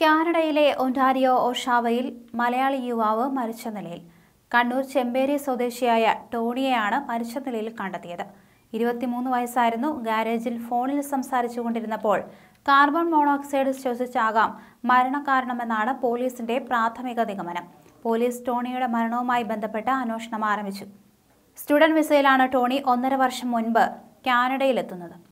കാനഡയിലെ ഒൻഡാരിയോ ഓഷാവയിൽ മലയാളി യുവാവ് മരിച്ച നിലയിൽ കണ്ണൂർ ചെമ്പേരി സ്വദേശിയായ ടോണിയെയാണ് മരിച്ച നിലയിൽ കണ്ടെത്തിയത് ഇരുപത്തിമൂന്ന് വയസ്സായിരുന്നു ഗാരേജിൽ ഫോണിൽ സംസാരിച്ചു കൊണ്ടിരുന്നപ്പോൾ കാർബൺ മോണോക്സൈഡ് ശ്വസിച്ചാകാം മരണകാരണമെന്നാണ് പോലീസിന്റെ പ്രാഥമിക നിഗമനം പോലീസ് ടോണിയുടെ മരണവുമായി ബന്ധപ്പെട്ട അന്വേഷണം ആരംഭിച്ചു സ്റ്റുഡന്റ് വിസയിലാണ് ടോണി ഒന്നര വർഷം മുൻപ് കാനഡയിലെത്തുന്നത്